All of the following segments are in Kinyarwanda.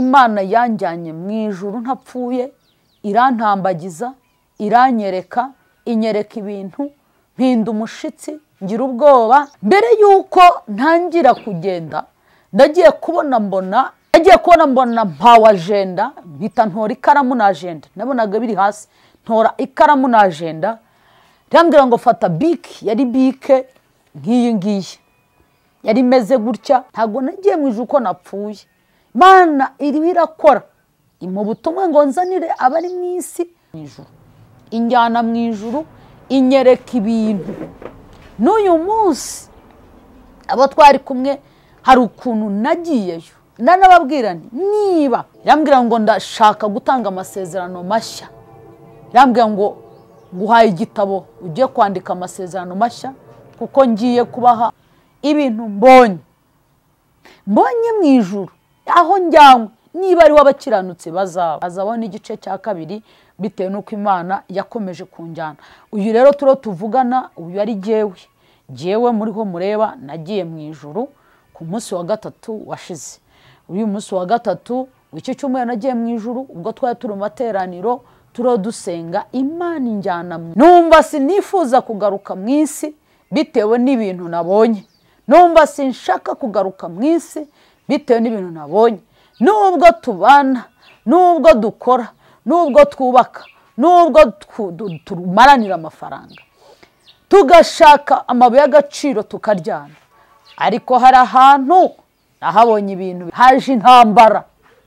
imana yanjyanye mu ijuru ntapfuye irantambagiza iranyereka inyereka ibintu mpinda umushyitsi ngira ubwoba mbere y'uko ntangira kugenda ndagiye kubona mbona nagiye kubona mbona mpawe ajenda mpita ntora ikaramu na ajenda nabonaga biri hasi ntora ikaramu na ajenda irambwira ngo fata bike yari bike nk'iyi ngiyi yari imeze gutya ntabwo nagiye mu ijuru uko napfuye mana iriho irakora mu butumwa ngo nzanire abari mu isi mu ijoro injyana mu ijoro inyereka ibintu n'uyu munsi abo twari kumwe hari ukuntu nagiyeyo nanababwira niba yambwira ngo ndashaka gutanga amasezerano mashya yambwira ngo nguhaye igitabo ugiye kwandika amasezerano mashya kuko ngiye kubaha ibintu mbonye mbonye mu ijoro aho njyanwa niba ari w'abakiranutse bazaba azabaho n'igice cya kabiri bitewe n'uko imana yakomeje kunjyana uyu rero turo tuvugana uyu ari jyewe jyewe muriho mureba nagiye mu ijuru ku munsi wa gatatu washize uyu munsi wa gatatu w'iki cyumweru nagiye mu ijuru ubwo twari turi mu materaniro turo dusenga imana injyana numva sinifuza kugaruka mu isi bitewe n'ibintu nabonye numva sinshaka kugaruka mu isi bitewe n'ibintu nabonye nubwo tubana nubwo dukora nubwo twubaka nubwo tumaranira amafaranga tugashaka amabuye y'agaciro tukaryana ariko hari ahantu nahabonye ibintu haje intambara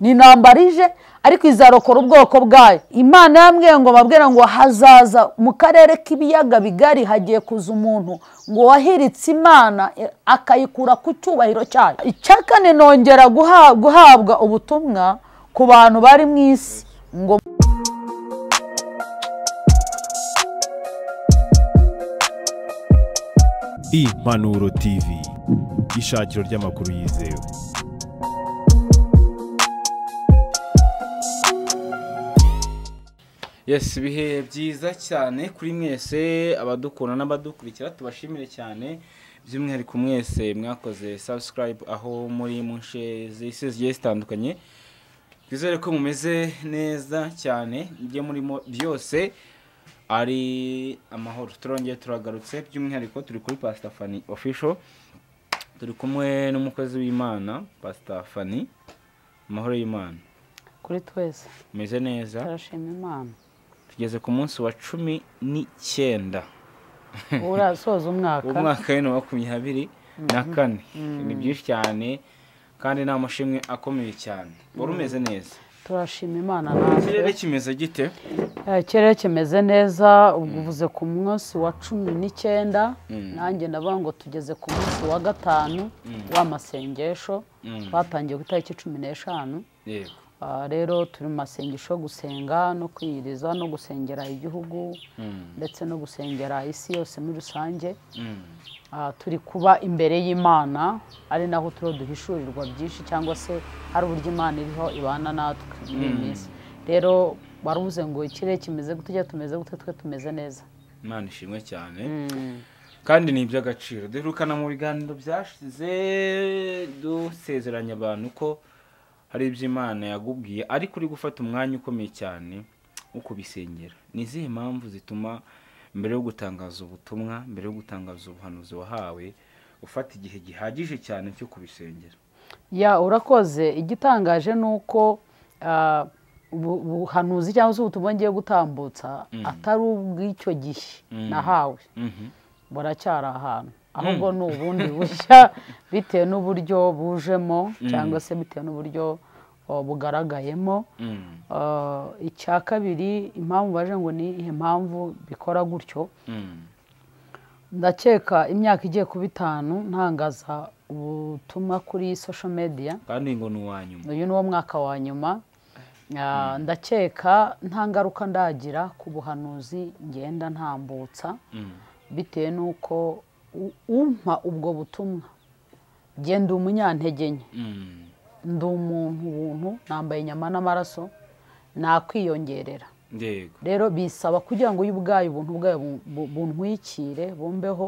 ni intambara ariko izarokora ubwoko bwayo imana yambwiye ngo babwira ngo hazaza mu karere k'ibiyaga bigari hagiye kuza umuntu ngo wahiritse imana akayikura ku cyubahiro cyayo icya kane nongera guhabwa ubutumwa ku bantu bari mu isi ngo impanuro tv ishakiro ry'amakuru yizewe yesi ibihe byiza cyane kuri mwese abadukunda n'abadukurikira tubashimire cyane by'umwihariko mwese mwakoze sabusikarayibu aho muri munce z'isi zigiye zitandukanye twizere ko mumeze neza cyane ibyo murimo byose ari amahoro turongeye turagarutse by'umwihariko turi kuri pasita fani ofisho turi kumwe n'umukozi w'imana pasita fani amahoro y'imana kuri twese meze neza turashima imana tugeze ku munsi wa cumi n'icyenda urasoza umwaka umwaka w'ibihumbi na makumyabiri mhm. na kane mhm. ni byinshi cyane kandi ni amashimwe akomeye cyane wari mhm. umeze neza turashima imana nawe ikirere kimeze gite eh, ikirere kimeze neza uvuze ku munsi wa cumi n'icyenda nanjye ndavuga ngo tugeze ku munsi wa gatanu w'amasengesho batangiye ku itariki cumi n'eshanu yego Ah, rero turi mu masengesho gusenga no kwiyiriza no gusengera igihugu hmm. ndetse no gusengera isi yose muri rusange hmm. ah, turi kuba imbere y'imana ari naho turiho duhishurirwa byinshi cyangwa se hari uburyo imana iriho ibana natwe muri hmm. minsi rero barubuze ngo ikirere kimeze gute tujya tumeze gute twe tumeze neza imana ishimwe cyane kandi ni iby'agaciro duherukana mu biganiro byashize dusezeranya abantu ko hari ibyo imana yagubwiye ariko uri gufata umwanya ukomeye cyane wo kubisengera ni izihe mpamvu zituma mbere yo gutangaza ubutumwa mbere yo gutangaza ubuhanuzi wahawe ufata igihe gihagije cyane cyo kubisengera ya urakoze igitangaje ni uko ah, ubuhanuzi cyangwa se ubutumwa ngiye gutambutsa mm. atari ubw'icyo gihe mm. nahawe mm-hmm. buracyari ahantu ahubwo mm. ni ubundi bushya bitewe n'uburyo bujemo mm. cyangwa se bitewe n'uburyo uh, bugaragayemo mm. uh, icya kabiri impamvu baje ngo ni impamvu bikora gutyo ndakeka imyaka igiye kuba itanu ntangaza ubutumwa kuri social media kandi ngo ni uwa nyuma uyu ni wo mwaka wa nyuma uh, ndakeka nta ngaruka ndagira ku buhanuzi ngenda ntambutsa bitewe n'uko umpa ubwo butumwa genda umunyantege nke mm. ndi umuntu ubuntu nambaye inyama n'amaraso nakwiyongerera rero bisaba kugira ngo uyu ubwayo ubuntu bwayo buntwikire bumbeho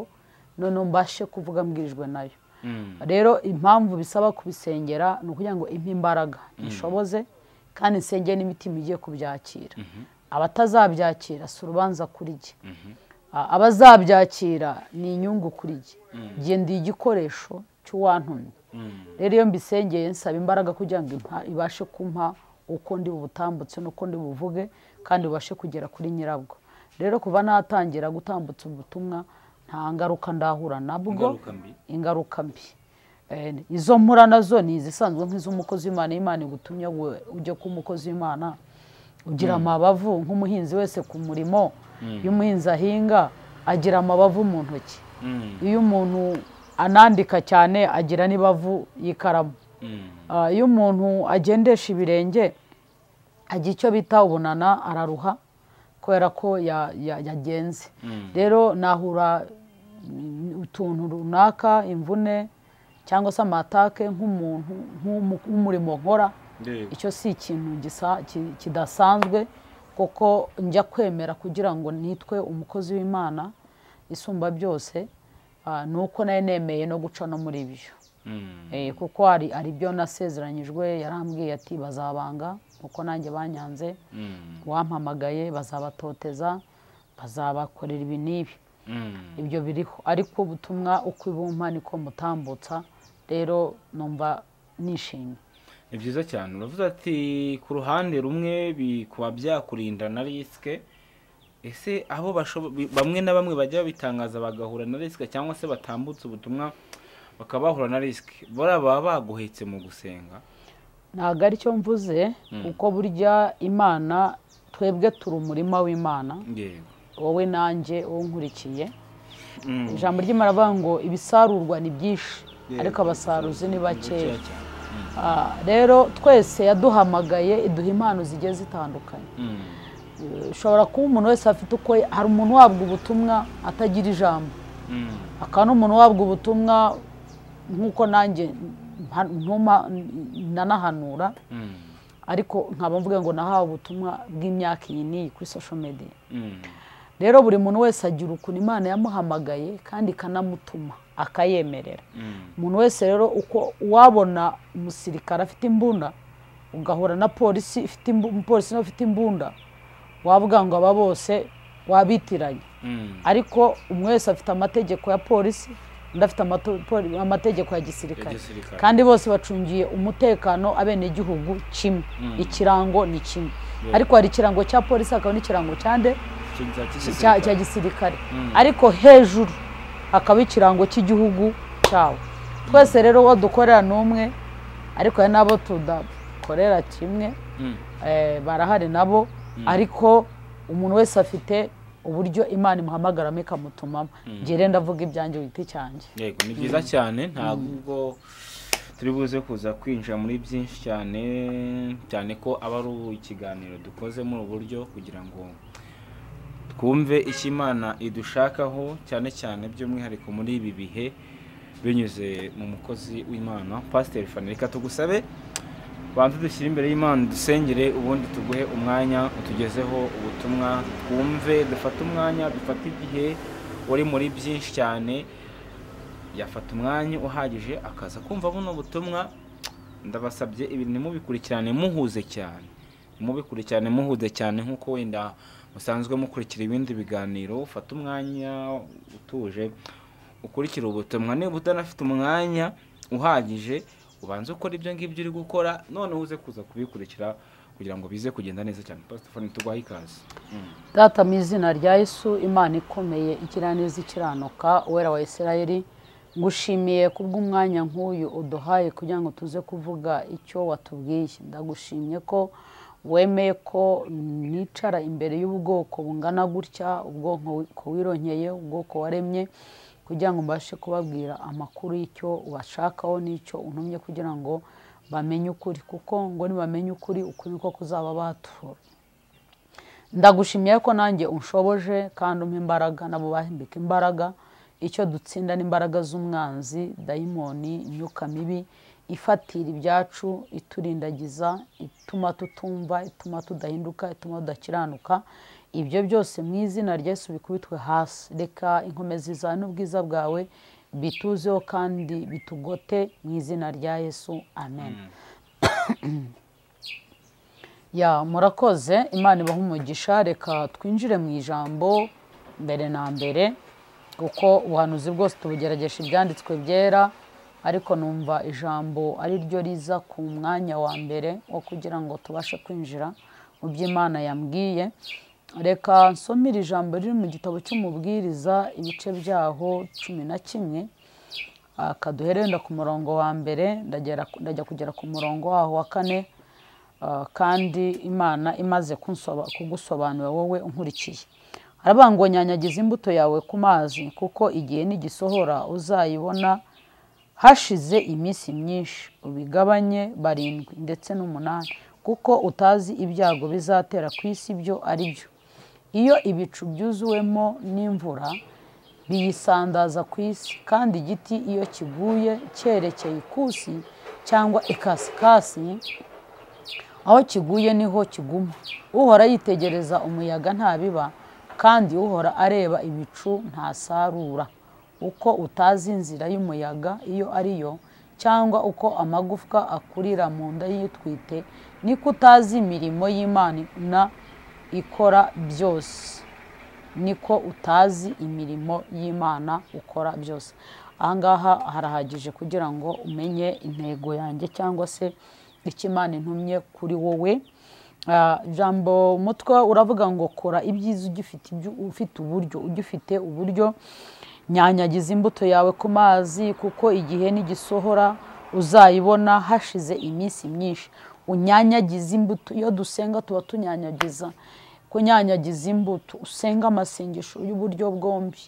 noneho mbashe kuvuga mbwirijwe nayo mm. rero impamvu bisaba kubisengera ni ukugira ngo impe imbaraga mm. ishoboze kandi nsengere n'imitima igiye kubyakira mm-hmm. abatazabyakira si urubanza kuri jye mm-hmm. abazabyakira ni inyungu kuri jye mm. ndi igikoresho cy'uwantumye mm. rero iyo mbisengeye nsaba imbaraga kugira ngo ibashe kumpa uko ndi butambutse n'uko ndi buvuge kandi ubashe kugera kuri nyirabwo rero kuva natangira gutambutsa ubutumwa nta ngaruka ndahura nabwo ingaruka mbi eh, izo mpura nazo ni izisanzwe nk'iz'umukozi w'imana imana igutumye ujya ku umukozi w'imana ugira mm. amabavu nk'umuhinzi wese ku murimo Mm. iyo umuhinzi ahinga agira amabavu mu ntoki mm. iyo umuntu anandika cyane agira n'ibavu y'ikaramu mm. ah, iyo umuntu agendesha ibirenge ajya icyo bita ubunana araruha kubera ko yagenze rero nahura utuntu runaka imvune cyangwa se amatake nk'umuntu nk'umurimo nkora icyo si ikintu kidasanzwe kuko njya kwemera kugira ngo nitwe umukozi w'imana isumba byose ah, ni uko nayo nemeye no guca no muri ibyo hmm. eh, kuko hari ibyo nasezeranyijwe yarambwiye ati bazabanga uko nanjye banyanze hmm. wampamagaye bazabatoteza bazabakorera ibi n'ibi hmm. ibyo biriho ariko ubutumwa uko ibumpa niko mutambutsa rero numva nishimye ni byiza cyane uravuze ati ku ruhande rumwe bikuba byakurinda na risike ese aho bamwe na bamwe bajya babitangaza bagahura na risike cyangwa se batambutse ubutumwa bakaba bahura na risike buriya baba baguhetse mu gusenga ntabwo aricyo mvuze hmm. kuko burya imana twebwe turi umurima w'imana wowe nanjye wowe nkurikiye hmm. ijambo ry'imana ngo ibisarurwa ni byinshi ariko abasaruzi ni bakeya Ah, rero twese yaduhamagaye iduha impano zigiye zitandukanye eh, ushobora kuba umuntu wese afite uko hari umuntu wabwa ubutumwa atagira ijambo hakaba hmm. n'umuntu wabwa ubutumwa nk'uko nanjye nanahanura hmm. ariko nkaba mvuga ngo nahawe ubutumwa bw'imyaka iyi n'iyi kuri sosho mediya hmm. rero buri muntu wese agira ukuntu imana yamuhamagaye kandi ikanamutuma akayemerera mm. umuntu wese rero uko wabona umusirikare afite imbunda ugahura na polisi ifite umupolisi nawe ufite imbunda wavuga ngo aba bose wabitiranye mm. ariko umwe wese afite amategeko ya polisi undi afite amategeko ya gisirikare kandi bose bacungiye umutekano abenegihugu kimwe mm. ikirango ni kimwe ariko hari ikirango cya polisi hakaba n'ikirango cya nde cya gisirikare ariko hejuru hakaba ikirango cy'igihugu cyawo twese rero uwo dukorera ni umwe ariko n'abo tudakorera kimwe mm. eh, barahari nabo mm. ariko umuntu wese afite uburyo imana imuhamagaramo ikamutumamo mm. ngere ndavuga ibyanjye wita icyanjye ni byiza cyane ntabwo turi buze kuza kwinjira muri byinshi cyane cyane ko aba ari ikiganiro dukozemo ubu buryo kugira ngo twumve icyo imana idushakaho cyane cyane by'umwihariko muri ibi bihe binyuze mu mukozi w'imana pasiteri fani reka tugusabe banza dushyire imbere y'imana dusengere ubundi tuguhe umwanya utugezeho ubutumwa twumve dufate umwanya dufate igihe uri muri byinshi cyane yafata umwanya uhagije akaza kumva buno butumwa ndabasabye ibintu mubikurikirane muhuze cyane mubikurikirane muhuze cyane nk'uko wenda musanzwe mukurikira ibindi biganiro ufata umwanya utuje ukurikira ubutumwa niba utanafite umwanya uhagije ubanza ukora ibyo ngibyo uri gukora noneho uze kuza kubikurikira kugira ngo bize kugenda neza cyane pasitefani tuguhaye ikaze hmm. data mu izina rya yesu imana ikomeye ikiraneza ikiranuka uwera wa Isirayeli ngushimiye kubw'umwanya nk'uyu uduhaye kugira ngo tuze kuvuga icyo watubwiye ndagushimye ko wemeye ko nicara imbere y'ubwoko bungana gutya ubwoko wironkeye ubwoko waremye kugira ngo mbashe kubabwira amakuru y'icyo washakaho n'icyo untumye kugira ngo bamenye ukuri kuko ngo nibamenye ukuri ukuri niko kuzaba batura ndagushimiye ko nanjye unshoboje kandi umpe imbaraga nabo bahimbika imbaraga icyo dutsinda n'imbaraga z'umwanzi dayimoni imyuka mibi ifatira ibyacu iturindagiza ituma tutumva ituma tudahinduka ituma tudakiranuka ibyo byose mu izina ry'esu bikubitwe hasi reka inkomezi zawe n’ubwiza bwawe bituzeho kandi bitugote mu izina rya yesu amen mm. ya murakoze imana ibahe umugisha reka twinjire mu ijambo mbere na mbere kuko ubuhanuzi bwose tubugeragesha ibyanditswe byera ariko numva ijambo ari ryo riza ku mwanya wa mbere wo kugira ngo tubashe kwinjira mu byo imana yambwiye reka nsomere ijambo riri mu gitabo cy'umubwiriza ibice byaho cumi na kimwe akaduherenda ah, ku murongo wa mbere ndajya kugera ku murongo waho wa kane ah, kandi imana imaze kugusobanurira wowe unkurikiye aravuga ngo nyanyagize imbuto yawe ku mazi kuko igihe nigisohora uzayibona hashize iminsi myinshi ubigabanye barindwi ndetse n'umunani kuko utazi ibyago bizatera ku isi ibyo ari byo iyo ibicu byuzuwemo n'imvura biyisandaza ku isi kandi igiti iyo kiguye cyerekeye ikusi cyangwa ikasikasi aho kiguye niho kiguma uhora yitegereza umuyaga ntabiba kandi uhora areba ibicu ntasarura uko utazi inzira y'umuyaga iyo ari yo cyangwa uko amagufwa akurira mu nda y'itwite niko utazi imirimo y'imana na ikora byose niko utazi imirimo y'imana ukora byose ahangaha harahagije kugira ngo umenye intego yanjye cyangwa se icyo imana intumye kuri wowe ah, jambo mutwe uravuga ngo kora ibyiza ugifite ufite uburyo ugifite uburyo nyanyagiza imbuto yawe ku mazi kuko igihe n'igisohora uzayibona hashize iminsi myinshi unyanyagize imbuto iyo dusenga tuba tunyanyagiza kunyanyagiza imbuto usenga amasengesho y'uburyo bwombi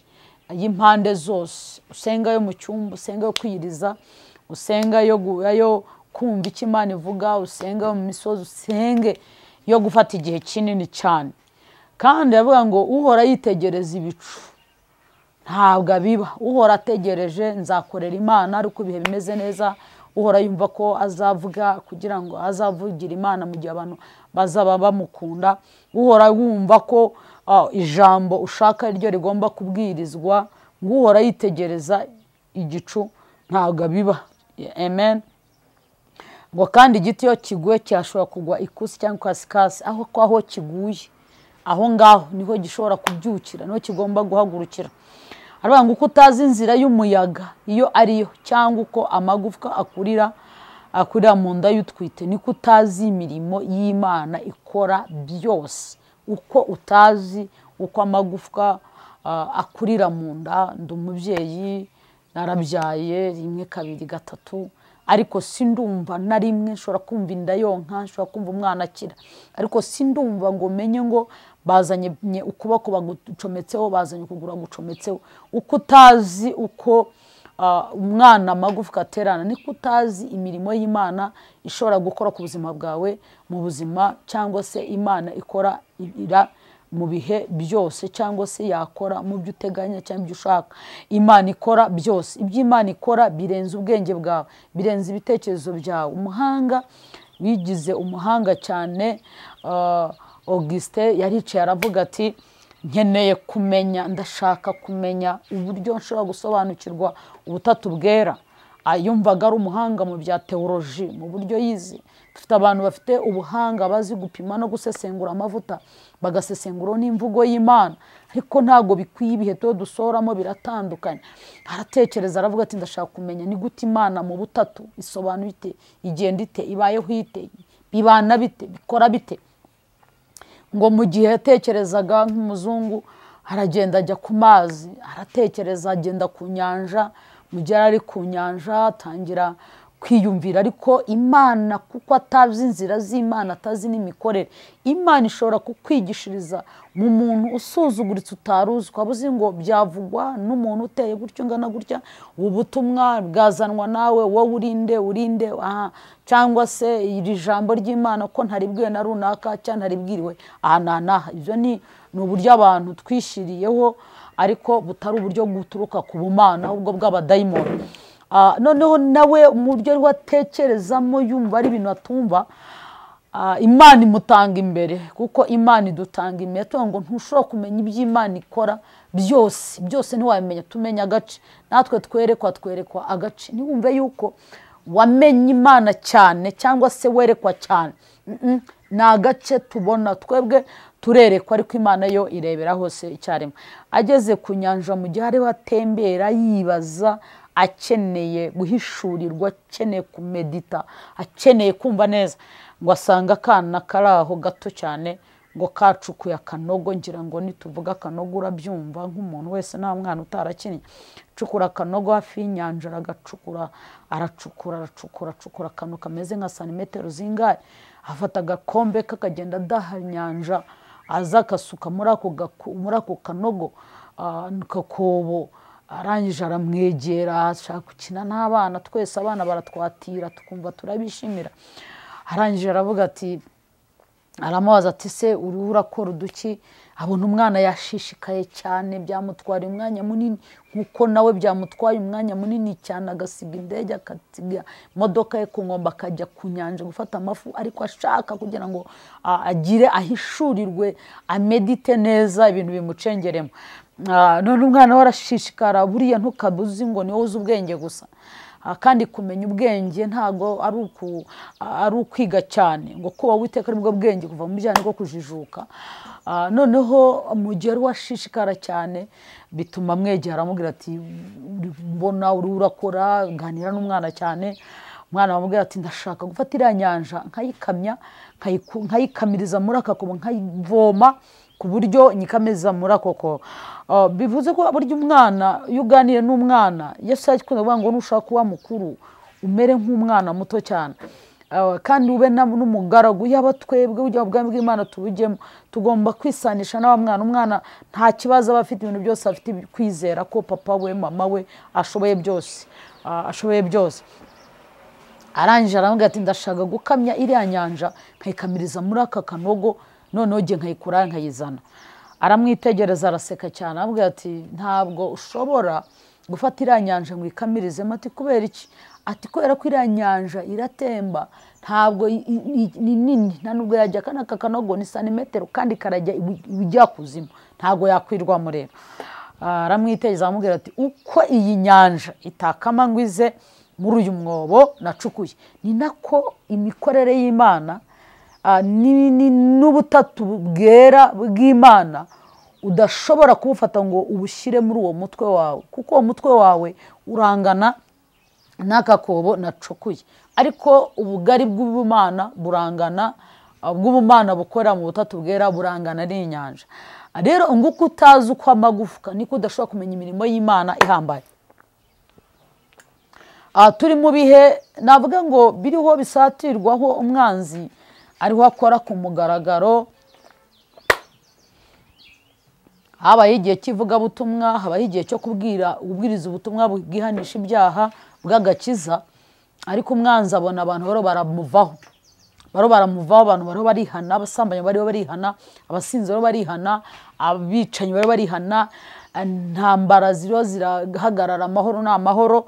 y'impande zose usenga yo mu cyumba usenga yo kwiriza usenga yo kumva icyo imana ivuga usenga yo mu misozi usenge yo gufata igihe kinini cyane kandi yavuga ngo uhora yitegereza ibicu ntabwo abiba uhora ategereje nzakorera imana ariko ibihe bimeze neza uhora yumva ko azavuga kugira ngo azavugira imana mu gihe abantu bazaba bamukunda uhora wumva ko ijambo ushaka ryo rigomba kubwirizwa ngo uhora yitegereza igicu ntabwo abiba amen ngo kandi igiti iyo kiguye cyashobora kugwa ikusi cyangwa ikasikasi aho aho kiguye aho ngaho niho gishobora kubyukira niho kigomba guhagurukira aravuga ngo uko utazi inzira y'umuyaga iyo yo cyangwa uko amagufwa akurira akurira mu nda y'utwite niko utazi imirimo y'imana ikora byose uko utazi uko amagufwa akurira mu nda ndi umubyeyi narabyaye rimwe kabiri gatatu ariko si ndumva na rimwe nshobora kumva inda yonka nshobora kumva umwana akira ariko si ndumva ngo menye ngo bazanye ukuboko bagucometseho bazanye ukuguru bagucometseho uko utazi uko uh, umwana amagufwa aterana niko utazi imirimo y'imana ishobora gukora ku buzima bwawe mu buzima cyangwa se imana ikora ibira mu bihe byose cyangwa se yakora mu byo uteganya cyangwa ibyo ushaka imana ikora byose ibyo imana ikora birenze ubwenge bwawe birenze ibitekerezo byawe umuhanga wigize umuhanga cyane uh, augustin yaricaye aravuga ati nkeneye kumenya ndashaka kumenya uburyo nshobora gusobanukirwa ubutatu bwera ah, yumvaga ari umuhanga mu bya teoroji mu buryo yize dufite abantu bafite ubuhanga bazi gupima no gusesengura amavuta bagasesengura n'imvugo y'imana ariko ntabwo bikwiye ibihe tuba dusoramo biratandukanye aratekereza aravuga ati ndashaka kumenya ni gute imana mu butatu isobanura ite igenda ite ibayeho ite bibana bite bikora bite ngo mu gihe yatekerezaga nk'umuzungu aragenda ajya ku mazi aratekereza agenda ku nyanja mu gihe ari ku nyanja atangira kwiyumvira ariko imana kuko atazi inzira z'imana atazi n'imikorere imana ishobora kukwigishiriza mu muntu usuzuguritse utaruzi ukaba uzi ngo byavugwa n'umuntu uteye gutyo ungana gutya ubu butumwa bwazanwa nawe wowe urinde urinde aha cyangwa se iri jambo ry'imana ko ntaribwiwe na runaka cyangwa ntaribwiriwe aha n'aha n'aha ibyo ni uburyo abantu twishyiriyeho ariko butari uburyo buturuka ku bumana ahubwo bw'abadayimoni Ah, noneho nawe mu buryo rwatekerezamo yumva ari ibintu atumva ah, imana imutanga imbere kuko imana idutanga imbere ngo ntushobora kumenya ibyo imana ikora byose byose ntiwamenya tumenya agace natwe twerekwa twerekwa agace ntiwumve yuko wamenya imana cyane cyangwa se werekwa cyane ni agace tubona twebwe turerekwa ariko imana yo irebera hose icyarimwe ageze ku nyanja mu gihe ariho atembera yibaza akeneye guhishurirwa akeneye kumedita akeneye kumva neza ngo asanga akana kari aho gato cyane ngo kacukuye akanogo ngira ngo nituvuga akanogo urabyumva nk'umuntu wese nta mwana utarakinnye cukura akanogo hafi y'inyanja aragacukura aracukura aracukura acukura akantu kameze nka santimetero zingahe afata agakombe ke akagenda adaha inyanja aza agasuka muri ako kanogo akobo ah, arangije aramwegera ashaka gukina n'abana twese abana baratwatira tukumva turabishimira arangije aravuga ati aramubaza ati se uruhu urakora uduki abona umwana yashishikaye cyane byamutwara umwanya munini nk'uko nawe byamutwaye umwanya munini cyane agasiga indege agasiga imodoka ye ku nkombe akajya ku nyanja gufata amafu ariko ashaka kugira ngo agire ahishurirwe amedite neza ibintu bimucengeremo none umwana we buriya ntukabuzi ngo niwe uzi ubwenge gusa kandi kumenya ubwenge ntabwo ari ukwiga cyane ngo kuba witeka aribwo bwenge kuva mu bijyanye bwo kujijuka noneho mu gihe ari washishikara cyane bituma amwegera amubwira ati mbona uri urakora nganira n'umwana cyane umwana wamubwira ati ndashaka gufata iriya nyanja nkayikamya nkayikamiriza muri akakubo nkayivoma ku buryo nyikameza murakoko ah, bivuze ko burya umwana iyo uganiye n'umwana iyo ashaka ikunda kuvuga ngo nushaka kuba mukuru umere nk'umwana muto cyane ah, kandi ube n'umugaragu yaba twebwe ujya mu bw'imana tubujyemo tugomba kwisanisha n'aba mwana umwana nta kibazo aba afite ibintu byose afite kwizera ko papa we mama we ashoboye byose ah, ashoboye byose arangije aravuga ati ndashaka gukamya iriya nyanja nkayikamiriza muri aka kanogo noneho igihe nkayikura nkayizana aramwitegereza araseka cyane arambwira ati ntabwo ushobora gufata iriya nyanja ngo uyikamirizemo ati kubera iki ati kubera ko iriya nyanja iratemba ntabwo ni nini nta nubwo yajya akana kakanogo ni santimetero kandi karajya ujya kuzimu ntabwo yakwirwa rero ah, aramwitegereza aramubwira ati uko iyi nyanja itakama ngo ize muri uyu mwobo nacukuye ni nako imikorere y'imana n'ubutatu bwera bw'imana udashobora kubufata ngo ubushyire muri uwo mutwe wawe kuko uwo mutwe wawe urangana n'akakobo nacukuye ariko ubugari bw'ubumana burangana bw'ubumana bukorera mu butatu bwera burangana n'inyanja rero nguko utazi uko amagufwa niko udashobora kumenya imirimo y'imana ihambaye aha turi mu bihe navuga ngo biriho bisatirwaho umwanzi ariho akora ku mugaragaro habaye igihe cy'ivugabutumwa habaye igihe cyo kubwira ubwiriza ubutumwa bwihanisha ibyaha bw'agakiza ariko umwanzi abona abantu bariho baramuvaho bariho baramuvaho abantu bariho barihana abasambanyi bariho barihana abasinzi bariho barihana abicanyi bariho barihana intambara ziriho zirahagarara amahoro ni amahoro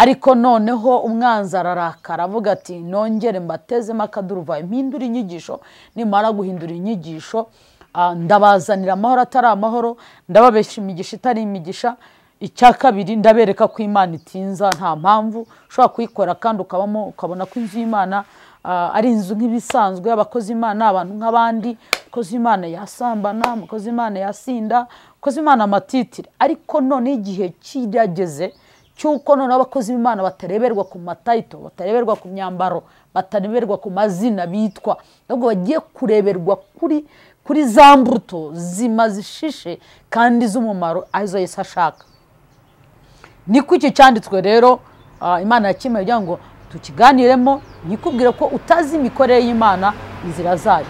ariko noneho umwanzi ararakara avuga ati nongere mbatezemo akaduruvayo mpindure inyigisho nimara guhindura inyigisho ah, ndabazanira amahoro atari amahoro ndababesha imigisha itari imigisha icya kabiri ndabereka ko imana itinza nta mpamvu ushobora kuyikora kandi ukabamo ukabona ko inzu y'imana ah, ari inzu nk'ibisanzwe abakozi imana abantu nk'abandi abakozi imana yasambana abakozi imana yasinda abakozi imana amatitire ariko noneho igihe kirageze cy'uko noneho abakozi b'imana batareberwa ku matayito batareberwa ku myambaro batareberwa ku mazina bitwa ahubwo bagiye kureberwa kuri kuri za mbuto zima zishishe kandi z'umumaro arizo yose ashaka ni iki cyanditswe rero ah, imana yakimeye kugira ngo tukiganiremo yikubwire ko utazi imikorere y'imana inzira zayo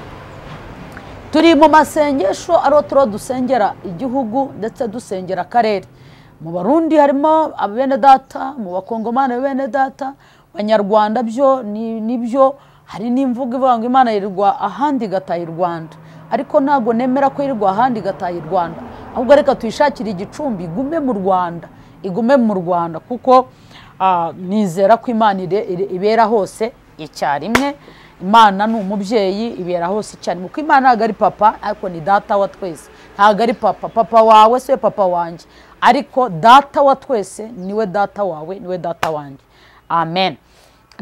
turi mu masengesho ariho turiho dusengera igihugu ndetse dusengera akarere mu barundi harimo abene data mu bakongomani bene data abanyarwanda byo nibyo hari n'imvugo ivuga ngo imana yirwa ahandi igataha i rwanda ariko ntabwo nemera ko yirwa ahandi igataha i rwanda ahubwo reka tuyishakire igicumbi igume mu rwanda igume mu rwanda kuko nizera ko imana ibera hose icyarimwe imana ni umubyeyi ibera hose icyarimwe kuko imana ntabwo ari papa ariko ni data wa twese ntabwo ari papa papa wawe si we papa wanjye ariko data wa twese niwe data wawe niwe data wanjye amen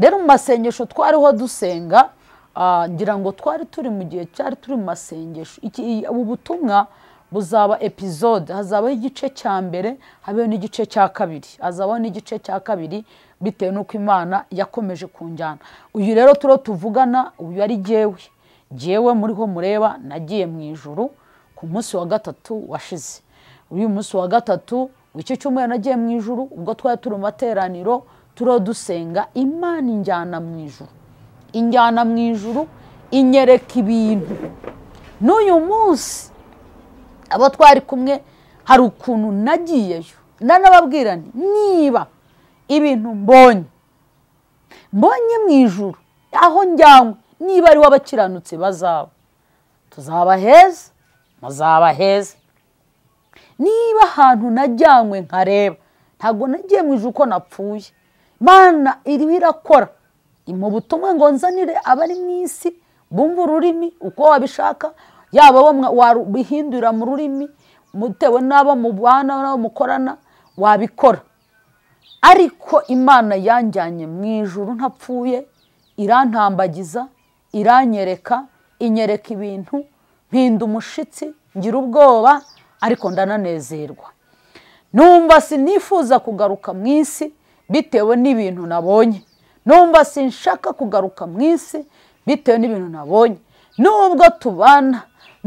rero mu masengesho twariho dusenga ah, ngira ngo twari turi mu gihe cyari turi mu masengesho ubu butumwa buzaba epizode hazabaho igice cya mbere habeho n'igice cya kabiri hazabaho n'igice cya kabiri bitewe n'uko imana yakomeje kunjyana uyu rero turiho tuvugana uyu ari jyewe jyewe muriho mureba nagiye mu ijuru ku munsi wa gatatu washize uyu munsi wa gatatu w'iki cyumweru nagiye mu ijuru ubwo twari turi mu materaniro turiho dusenga imana injyana mu ijuru injyana mu ijuru inyereka ibintu n'uyu munsi abo twari kumwe hari ukuntu nagiyeyo nanababwirane niba ibintu mbonye mbonye mu ijuru aho njyanywe niba ari w'abakiranutse bazaba tuzaba heza muzaba heza niba ahantu najyanywe nkareba ntabwo nagiye mu ijoro uko napfuye mana iriho irakora mu butumwa ngo nzanire abari mu isi bumva ururimi uko wabishaka yaba wabihindura mu rurimi mutewe n'abo mubana n'abo mukorana wabikora ariko imana yanjyanye mu ijuru ntapfuye irantambagiza iranyereka inyereka ibintu mpinda umushitsi ngira ubwoba ariko ndananezerwa numva sinifuza kugaruka mu isi bitewe n'ibintu nabonye numva sinshaka kugaruka mu isi bitewe n'ibintu nabonye nubwo tubana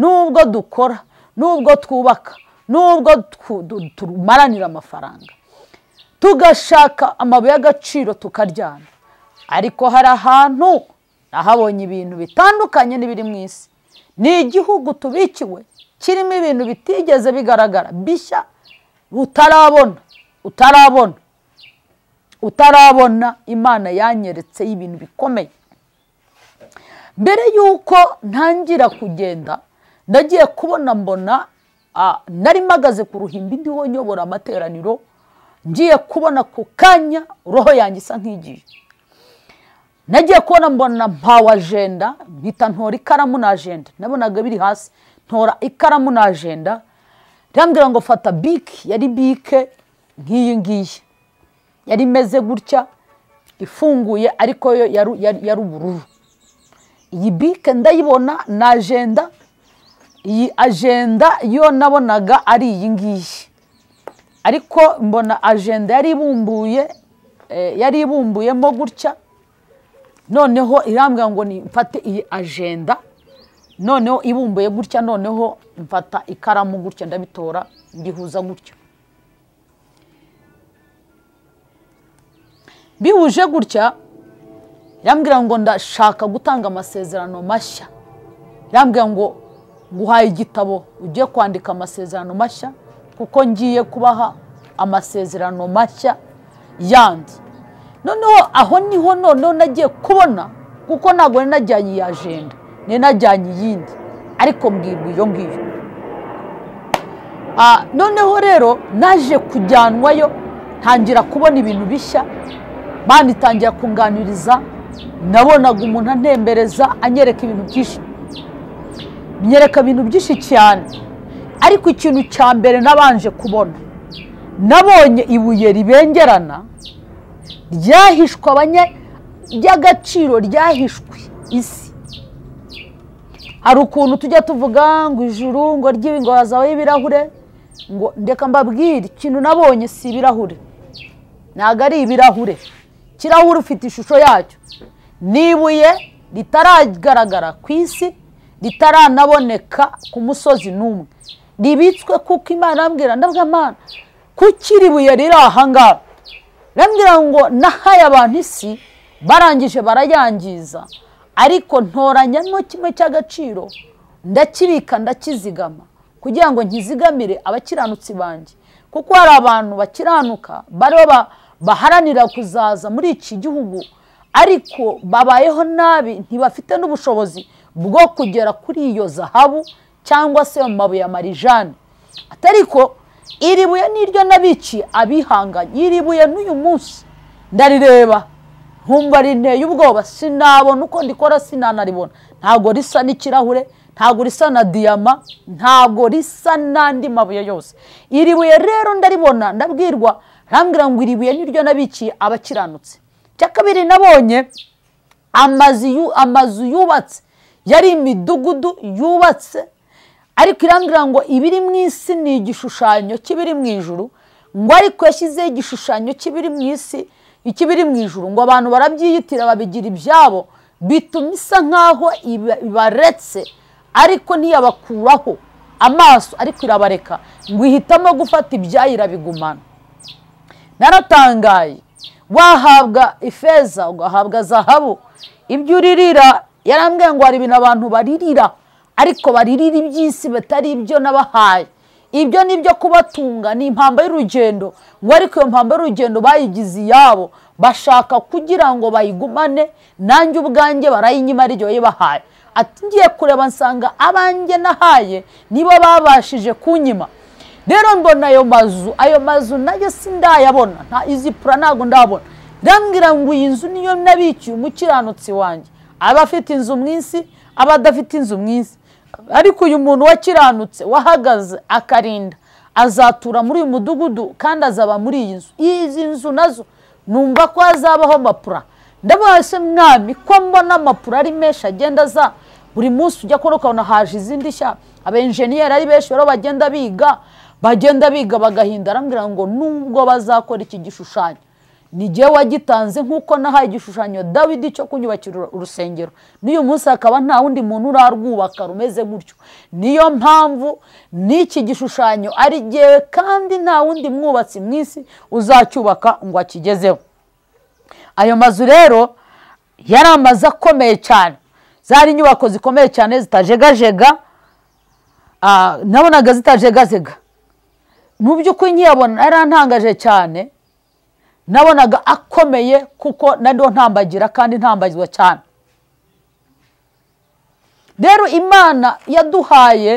nubwo dukora nubwo twubaka nubwo tumaranira amafaranga tugashaka amabuye y'agaciro tukaryana ariko hari ahantu nahabonye ibintu bitandukanye n'ibiri mu isi ni igihugu tubikiwe kirimo ibintu bitigeze bigaragara bishya utarabona utarabona utarabona imana yanyeretse ibintu bikomeye mbere y'uko ntangira kugenda nagiye kubona mbona nari mpagaze ku ruhimbi ndiho nyobora amateraniro ngiye kubona ku kanya roho yanjye isa nk'igiye nagiye kubona mbona mpawe ajenda mpita ntora ikaramu na ajenda nabonaga biri hasi ntora ikaramu na ajenda irambwira ngo fata bike yari bike nk'iyi ngiyi yari imeze gutya ifunguye ariko yo yari ubururu iyi bike ndayibona na ajenda iyi ajenda yo nabonaga ari iyi ngiyi ariko mbona ajenda yari ibumbuye eh, yari ibumbuyemo gutya noneho irambwira ngo mfate iyi ajenda noneho ibumbuye gutya noneho mfata ikaramu gutya ndabitora ndihuza gutya bihuje gutya irambwira ngo ndashaka gutanga amasezerano mashya irambwira ngo nguhaye igitabo ugiye kwandika amasezerano mashya kuko ngiye kubaha amasezerano mashya yandi noneho aho niho noneho nagiye kubona kuko ntabwo nari najyanye iyi ajenda nari najyanye iyindi ariko mbwirwa iyo ngiyo ah, noneho rero naje kujyanwayo ntangira kubona ibintu bishya bandi itangira kunganiriza nabonaga umuntu anembereza anyereka ibintu byinshi nyereka ibintu byinshi cyane ariko ikintu cya mbere nabanje kubona nabonye ibuye ribengerana ryahishwe abanya ry'agaciro ryahishwe isi hari ukuntu tujya tuvuga ngo ijuru ngo ry'ibi ngo hazaho ibirahure ngo ndeka mbabwire ikintu nabonye si ibirahure ntabwo ari ibirahure ikirahure ufite ishusho yacyo n'ibuye ritaragaragara ku isi ritaranaboneka ku musozi n'umwe ribitswe kuko imana irambwira ndabwo amana kuko iri buye riri ahangaha nambwira ngo nahaye abantu isi barangije barayangiza ariko ntoranya no kimwe cy'agaciro ndakibika ndakizigama kugira ngo nkizigamire abakiranutsi banjye kuko hari abantu bakiranuka bariho baharanira kuzaza muri iki gihugu ariko babayeho nabi ntibafite n'ubushobozi bwo kugera kuri iyo zahabu cyangwa se mu mabuye ya marijani atari ko iri buye n'iryo n'abici abihanganye iri buye n'uyu munsi ndarireba nkumva rinteye ubwoba sinabona uko ndikora sinanaribona ntabwo risa n'ikirahure ntabwo risa na diyama ntabwo risa n'andi mabuye yose iri buye rero ndaribona ndabwirwa rambwira ngo iri buye n'iryo n'abikiye abakiranutse icya kabiri nabonye amazu yubatse yari imidugudu yubatse ariko irambwira ngo ibiri mu isi ni igishushanyo cy'ibiri mu ijuru ngo ariko yashyizeho igishushanyo cy'ibiri mu isi ikibiri mu ijuru ngo abantu barabyiyitira babigira ibyabo bituma isa nk'aho ibaretse ariko ntiyabakuraho amaso ariko irabareka ngo ihitamo gufata ibyayo irabigumana naratangaye wahabwa ifeza ugahabwa zahabu ibyo uririra yarambwiye ngo hari ibintu abantu baririra ariko baririra iby'isi batari ibyo nabahaye ibyo ni ibyo kubatunga ni impamba y'urugendo ngo ariko iyo mpamba y'urugendo bayigize iyabo bashaka kugira ngo bayigumane nanjye ubwanjye barayinyima ari iryo bahaye ati ngiye kureba nsanga abanjye nahaye nibo babashije kunyima rero mbona ayo mazu ayo mazu nayo sindayabona nta izi pura ntabwo ndabona ndambwira ngo iyi nzu niyo nabikiye umukiranutsi wanjye abafite inzu mu isi abadafite inzu mwinsi ariko uyu muntu wakiranutse wahagaze akarinda azatura muri uyu mudugudu kandi azaba muri iyi nzu izi nzu nazo numva ko hazabaho amapura ndabona mwami ko mbona amapura ari menshi agenda aza buri munsi ujya kubona ukabona haje izindi nshya abenjeniyeri ari benshi rero bagenda biga bagenda biga bagahinda ngo nubwo bazakora iki gishushanyo Ni n'igihe wagitanze nk'uko nahaye igishushanyo dawidi cyo kunyubakira urusengero n'uyu munsi hakaba nta wundi muntu urarwubaka rumeze gutyo niyo mpamvu n'iki gishushanyo ari igihe kandi nta wundi mwubatsi mu isi uzacyubaka ngo akigezeho ayo mazu rero yari amazu akomeye cyane zari inyubako zikomeye cyane zitajegajega ah, nabonaga zitajegazega mu by'ukuri nkiyabona yarantangaje cyane nabonaga akomeye kuko nariho ntambagira kandi ntambagizwa cyane rero imana yaduhaye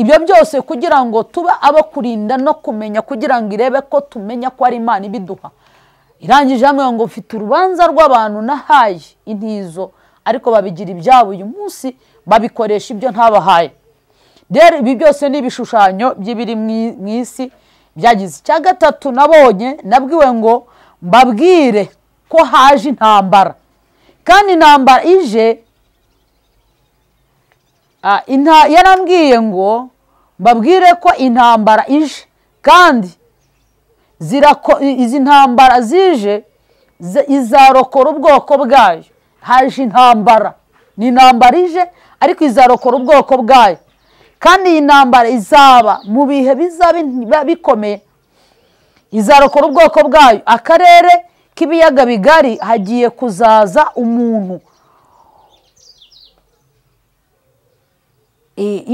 ibyo byose kugira ngo tube abo kurinda no kumenya kugira ngo irebe ko tumenya ko ari imana ibiduha irangije hamwe ngo mfite urubanza rw'abantu nahaye intizo ariko babigira ibyabo uyu munsi babikoresha ibyo ntabahaye rero ibi byose ni ibishushanyo by'ibiri mu isi byagize icya gatatu nabonye nabwiwe ngo mbabwire ko haje intambara kandi intambara ije yarambwiye ngo mbabwire ko intambara ije kandi izi ntambara zije izarokora ubwoko bwayo haje intambara ni intambara ije ariko izarokora ubwoko bwayo kandi iyi ntambara izaba mu bihe bizaba bikomeye izarokora ubwoko bwayo akarere k'ibiyaga bigari hagiye kuzaza umuntu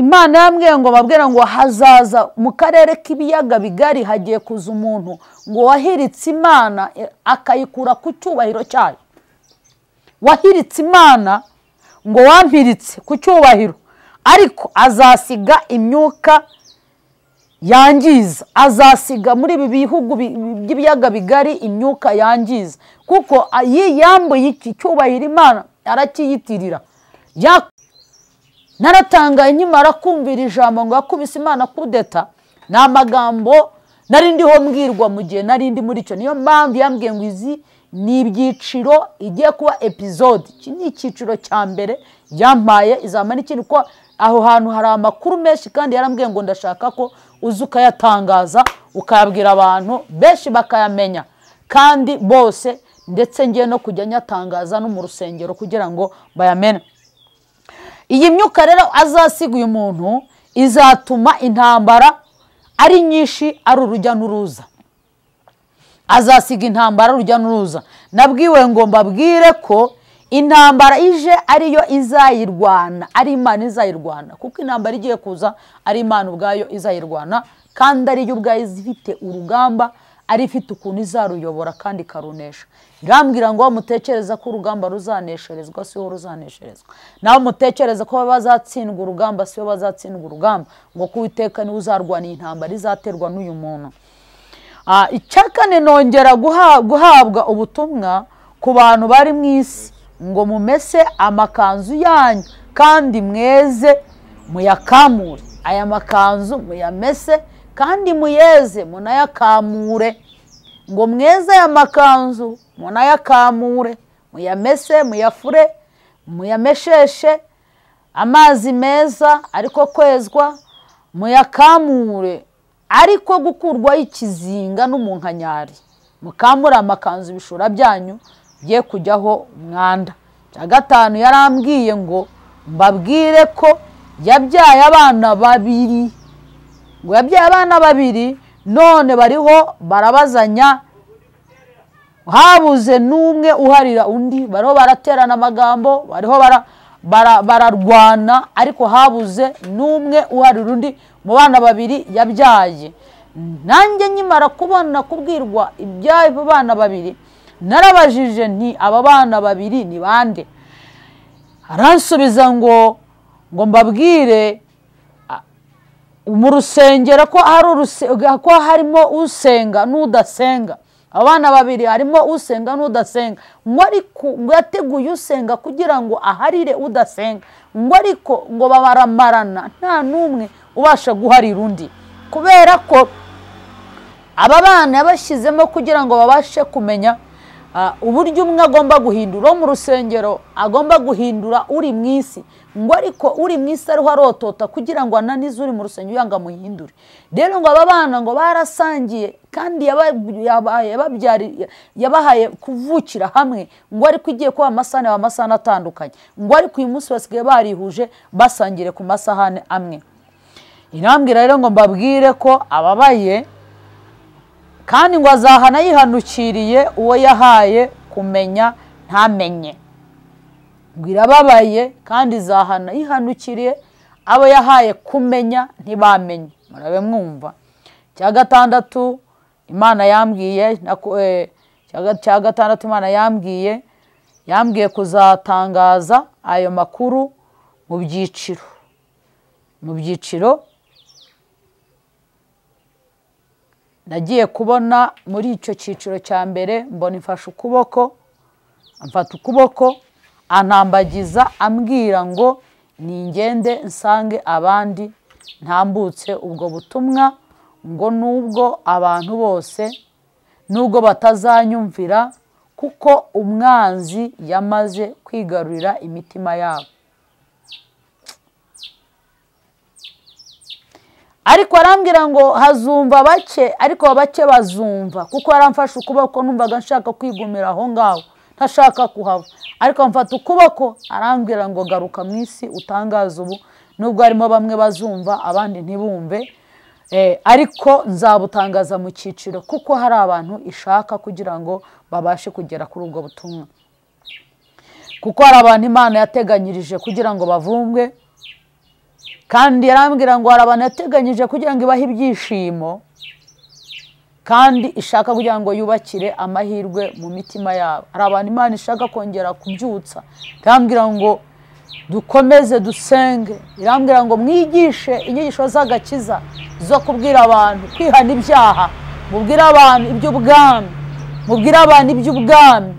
imana yambwiye ngo babwira ngo hazaza mu karere k'ibiyaga bigari hagiye kuza umuntu ngo wahiritse imana e, akayikura ku cyubahiro cyayo wahiritse imana ngo wampiritse ku cyubahiro ariko azasiga imyuka yangiza azasiga muri ibi bihugu by'ibiyaga bigari imyuka yangiza kuko yambuye iki cyubahiro imana arakiyitirira naratangaye nkimara kumvira ijambo ngo yakubise imana kudeta ni amagambo nari mbwirwa mu gihe narindi muri cyo niyo mpamvu yambwiye ngo izi ni ibyiciro igiye kuba epizode iki ni icyiciro cya mbere yampaye izamara ikindi kuba aho hantu hari amakuru menshi kandi yarambwiye ngo ndashaka ko uza ukayatangaza ukayabwira abantu benshi bakayamenya kandi bose ndetse ngiye no kujya nyatangaza no mu rusengero kugira ngo bayamene iyi myuka rero azasiga uyu muntu izatuma intambara ari nyinshi ari urujya n'uruza azasiga intambara urujya n'uruza nabwiwe ngo mbabwire ko intambara ije ariyo izayirwana ari imana izayirwana kuko intambara igiye kuza ari imana ubwayo izayirwana kandi ariyo ubwayo ifite urugamba ari ifite ukuntu izaruyobora kandi ikarunesha irambwira ngo mutekereza ko urugamba ruzanesherezwa siho ruzanesherezwa nawe mutekereza ko bazatsindwa urugamba siho bazatsindwa urugamba ngo kuwiteka niwe uzarwana intambara izaterwa n'uyu muntu ah, icya kane nongera guhabwa ubutumwa ku bantu bari mu isi ngo mumese amakanzu yanyu kandi mweze muyakamure aya makanzu muyamese kandi muyeze munayakamure ngo mweze aya makanzu munayakamure muyamese muyafure muyamesheshe amazi meza ariko kwezwa muyakamure ariko gukurwaho ikizinga n'umunkanyari mukamure amakanzu ibishura byanyu ye kujyaho umwanda cya gatanu yarambwiye ngo mbabwire ko yabyaye abana babiri ngo yabyaye abana babiri none bariho barabazanya habuze n'umwe uharira undi bariho baraterana amagambo bariho bararwana ariko habuze n'umwe uharira undi mu bana babiri yabyaye nanjye nkimara kubona kubwirwa iby'abo bana babiri narabajije nti aba bana babiri ni bande aransubiza ngo ngo mbabwire mu rusengero ko harimo usenga n'udasenga abana babiri harimo usenga n'udasenga ngo ariko ngo yateguye usenga kugira ngo aharire udasenga ngo ariko ngo babaramarana nta n'umwe ubasha guharira undi kubera ko aba bana yabashyizemo kugira ngo babashe kumenya Uh, uburyo umwe agomba guhindura wo mu rusengero agomba guhindura uri mu isi ngo ariko uri mu isi ariho arotota kugira ngo ananize uri mu rusengero yanga muhindure rero ngo aba bana ngo barasangiye kandi yabahaye kuvukira hamwe ngo ariko igiye kuba amasahani aba amasahani atandukanye ngo ariko uyu munsi basigaye barihuje basangire ku masahani amwe irambwira rero ngo mbabwire ko ababaye kandi ngo azahana yihanukiriye uwo yahaye kumenya ntamenye ngo irababaye kandi izahana yihanukiriye abo yahaye kumenya ntibamenye murabe mwumva cya gatandatu imana yambwiye eh, cya gatandatu imana yambwiye yambwiye kuzatangaza ayo makuru mu byiciro mu byiciro nagiye kubona muri icyo cyiciro cya mbere mbona imfashe ukuboko mfata ukuboko anambagiza ambwira ngo ningende nsange abandi ntambutse ubwo butumwa ngo nubwo abantu bose nubwo batazanyumvira kuko umwanzi yamaze kwigarurira imitima yabo ariko arambwira ngo hazumva bake ariko bake bazumva kuko aramfashe ukuboko numvaga nshaka kwigumira aho ngaho ntashaka kuhava ariko mfata ukuboko arambwira ngo garuka mu isi utangaze ubu nubwo harimo bamwe bazumva abandi ntibumve eh, ariko nzabutangaza mu cyiciro kuko hari abantu ishaka kugira ngo babashe kugera kuri ubwo butumwa kuko hari abantu imana yateganyirije kugira ngo bavumbwe kandi yarambwira ngo hari yateganyije kugira ngo ibahe ibyishimo kandi ishaka kugira ngo yubakire amahirwe mu mitima yabo hari abantu imana ishaka kongera kubyutsa irambwira ngo dukomeze dusenge irambwira ngo mwigishe inyigisho z'agakiza zo kubwira abantu kwihana ibyaha mubwire abantu iby'ubwami mubwire abantu iby'ubwami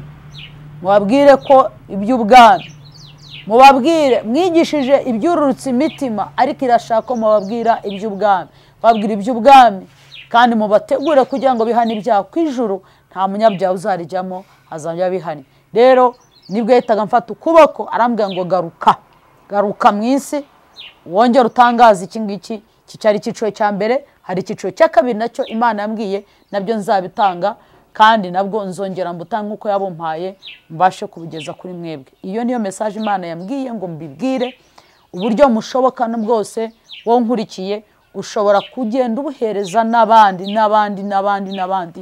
mubabwire ko iby'ubwami mubabwire mwigishije ibyururutse imitima ariko irashaka mubabwira iby'ubwami babwira iby'ubwami kandi mubategure kugira ngo bihane ibyaha ku ijuru nta munyabyaha uzarijyamo azajya bihane rero nibwo yahitaga mfata ukuboko arambwira ngo garuka garuka mu isi wongera utangaza iki ngiki cyari icyiciro cya mbere hari icyiciro cya kabiri nacyo imana yambwiye nabyo nzabitanga kandi nabwo nzongera mbuta nk'uko yabumpaye mbashe kubugeza kuri mwebwe iyo niyo mesaje imana yambwiye ngo mbibwire uburyo mushoboka bwose wowe nkurikiye ushobora kugenda ubuhereza n'abandi n'abandi n'abandi n'abandi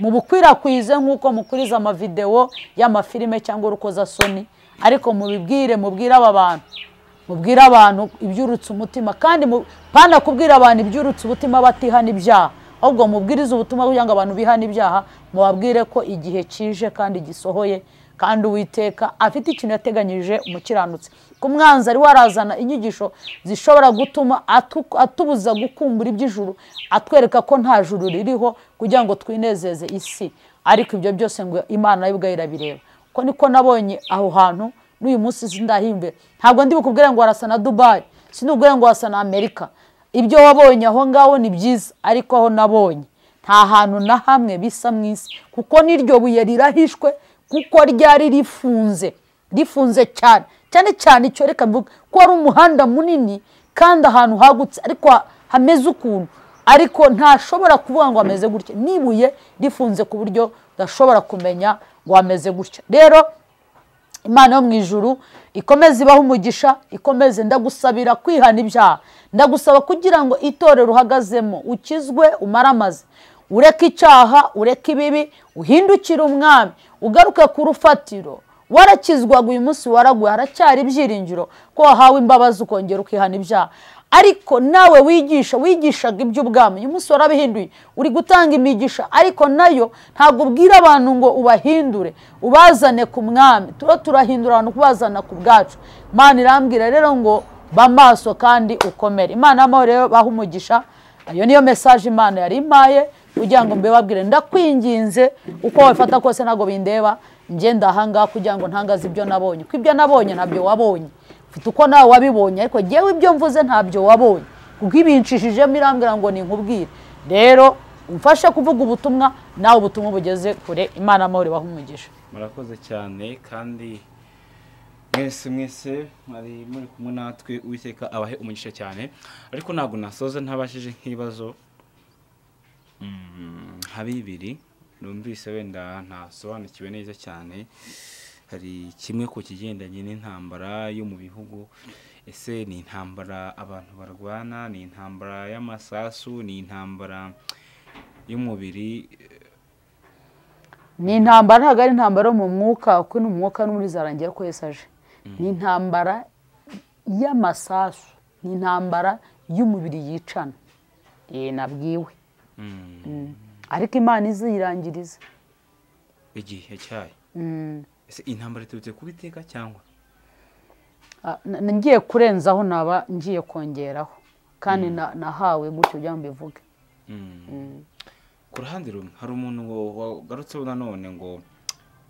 mu bukwirakwize nk'uko mukuriza amavidewo y'amafilime cyangwa urukoza urukozasoni ariko mubibwire mubwire aba bantu mubwire abantu ibyurutse umutima kandi kubwira abantu ibyurutse umutima batihana ibyaha ahubwo mubwirize ubutumwa kugira ngo abantu bihane ibyaha mubabwire ko igihe kije kandi gisohoye kandi uwiteka afite ikintu yateganyije umukiranutsi ku mwanzi ari warazana inyigisho zishobora gutuma atubuza gukumbura iby'ijuru atwereka ko nta juru ririho kugira ngo twinezeze isi ariko ibyo byose ngo imana yo ubwayo irabireba ko niko nabonye aho hantu n'uyu munsi sindahimbe ntabwo ndi bukubwire ngo harasa na dubayi sinubwire ngo harasa na amerika ibyo wabonye aho ngaho ni byiza ariko aho nabonye nta hantu na hamwe bisa mu isi kuko n'iryo buye rirahishwe kuko ryari rifunze rifunze cyane cyane cyane icyo reka mvuga ko ari umuhanda munini kandi ahantu hagutse ariko hameze ukuntu ariko ntashobora kuvuga ngo ameze gutya n'ibuye rifunze ku buryo udashobora kumenya ngo ameze gutya rero imana yo mu ijuru ikomeze ibaho umugisha ikomeze ndagusabira kwihana ibyaha ndagusaba kugira ngo itorero uhagazemo ukizwe umaramaze. amaze ureke icyaha ureke ibibi uhindukire umwami ugaruke ku rufatiro warakizwaga uyu munsi waraguye haracyari ibyiringiro ko wahawe imbabazi ukongera ukihana ibyaha ariko nawe wigisha wigishaga iby'ubwamenyi umunsi warabihinduye uri gutanga imigisha ariko nayo ntabwo ubwira abantu ngo ubahindure ubazane ku mwami turo turahindura abantu kubazana ku bwacu imana irambwira rero ngo bamaso kandi ukomere imana y'amahoro rero baha umugisha ayo niyo mesaje imana yari impaye kugira ngo mbibabwire ndakwinginze uko wabifata kose ntabwo bindeba ngenda ahangaha kugira ngo ntangaze ibyo nabonye kuko ibyo nabonye nabyo wabonye mfite uko nawe wabibonye ariko ngewe ibyo mvuze ntabyo wabonye kuko ibinshishijemo irambwira ngo ni nkubwire rero umfashe kuvuga ubutumwa nawe ubutumwa bugeze kure imana amahoro umugisha murakoze cyane kandi mwese mwese mwari muri kumwe natwe uwiteka abahe umugisha cyane ariko ntabwo nasoza ntabashije nk'ibibazo nka mm, bibiri numvise wenda ntasobanukiwe neza cyane hari kimwe ku kigendanye n'intambara yo mu bihugu ese ni intambara abantu barwana ni intambara y'amasasu ni intambara y'umubiri ni intambara ntabwo ari intambara mu mwuka kuko ni umwuka n'umuri zarangira ko aje mm. ni intambara y'amasasu ni intambara y'umubiri yicana nabwiwe mm. Mm. ariko imana izirangiriza igihe cyayo ese intambara iturutse ku iteka cyangwa ah, ngiye kurenzaho naba ngiye kongeraho kandi mm. nahawe gutyo ujya mbivuge mm. Mm. ku ruhande rumwe hari umuntu wagarutseho nanone ngo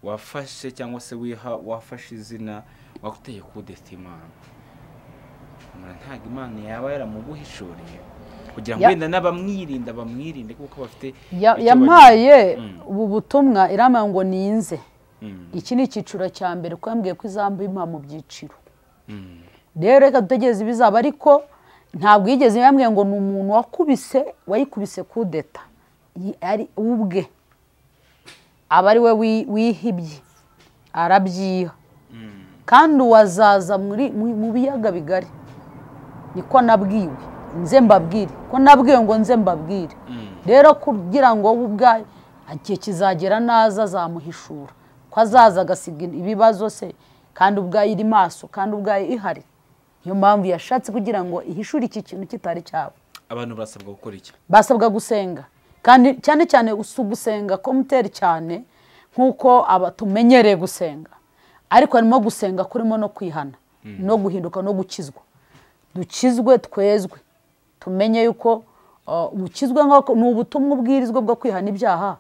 wafashe cyangwa se wiha wafashe izina waguteye kudeta imana ntabwo imana yaba yaramuguhishuriye kugira ngo wenda n'abamwirinda bamwirinde kuko bafite yampaye ubu butumwa iramara ngo ninze Hmm. iki ni icyiciro cya mbere kuko yambwiye ko izambima mu byiciro hmm. rero reka dutegereze ibizaba ariko ntabwo yigeze yambwiye ngo ni umuntu wakubise wayikubise kudeta ari ubwe aba ari we wihibye arabyiha hmm. kandi uwazaza mu biyaga bigari niko nabwiwe nze mbabwire ko nabwiwe ngo nze mbabwire rero kugira ngo wowe ubwayo igihe kizagera naza azamuhishura ko agasiga ibibazo se kandi ubwayo iri maso kandi ubwayo ihari niyo mpamvu yashatse kugira ngo ihishure iki kintu kitari cyabo abantu basabwa gukora iki basabwa gusenga kandi cyane cyane gusenga komuteri cyane nk'uko aba tumenyereye gusenga ariko harimo gusenga kurimo no kwihana hmm. no guhinduka no gukizwa dukizwe twezwe tumenye yuko uh, gukizwa ni ubutumwa ubwirizwa bwo kwihana ibyaha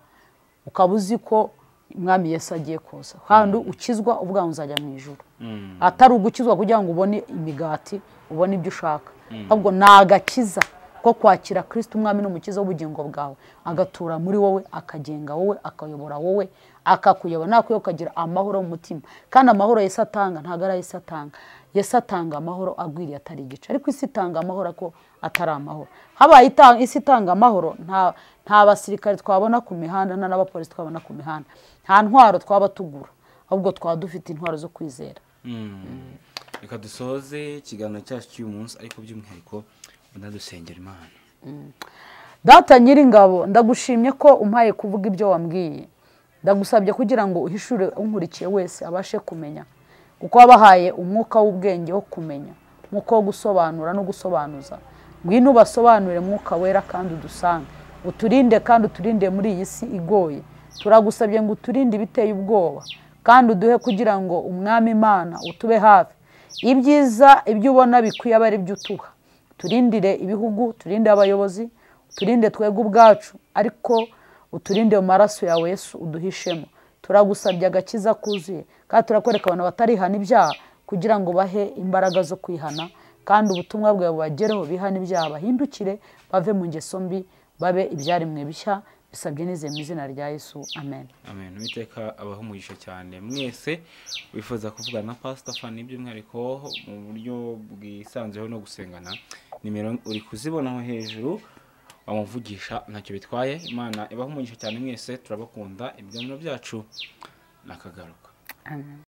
ukaba uzi ko umwami yesu agiye kuza kandi mm. ukizwa uvuga uzajya mu ijoro mm. atari ugukizwa kugira ngo ubone imigati ubone ibyo ushaka mm. ahubwo ni agakiza ko kwakira kirisiti umwami n'umukiza w'ubugingo bwawe agatura muri wowe akagenga wowe akayobora wowe akakuyobora nako ukagira amahoro mu mutima kandi amahoro yesi atanga ntabwo ari ayesi atanga Yesu atanga amahoro agwiriye atari igice ariko isi itanga amahoro ko atari amahoro habaye isi itanga amahoro nta basirikare twabona ku mihanda nta n'abapolisi twabona ku mihanda nta ntwaro twaba tugura ahubwo twaba dufite intwaro zo kwizera hmm. reka dusoze ikiganiro cyacu cy'uyu munsi ariko by'umwihariko unadusengera imana hmm. data nyiringabo ndagushimye ko umpaye kuvuga ibyo wambwiye ndagusabye kugira ngo uhishure unkurikiye wese abashe kumenya kuko wabahaye umwuka w'ubwenge wo kumenya nk'uko wo gusobanura no gusobanuza ngwino ubasobanurire mwuka wera kandi udusange uturinde kandi uturinde muri iyi si igoye turagusabye ngo uturinde ibiteye ubwoba kandi uduhe kugira ngo umwami imana utube hafi ibyiza ibyo ubona bikwiye aba ari byo utuha turindire ibihugu turinde abayobozi turinde twebwe ubwacu ariko uturinde mu maraso yawe yesu uduhishemo turagusabye agakiza kuzuye kandi turakwereka abantu batarihana ibyaha kugira ngo bahe imbaraga zo kwihana kandi ubutumwa bwawe bubagereho bihane ibyaha bahindukire bave mu ngeso mbi babe ibyaremwe bishya dusabye mu izina rya yesu amen amen uwiteka abaho umugisha cyane mwese wifuza kuvugana na pasita fani by'umwihariko mu buryo bwisanzuyeho no gusengana nimero uri kuzibonaho hejuru wamuvugisha ntacyo bitwaye imana ibaho umugisha cyane mwese turabakunda ibiganiro byacu nakagaruka amen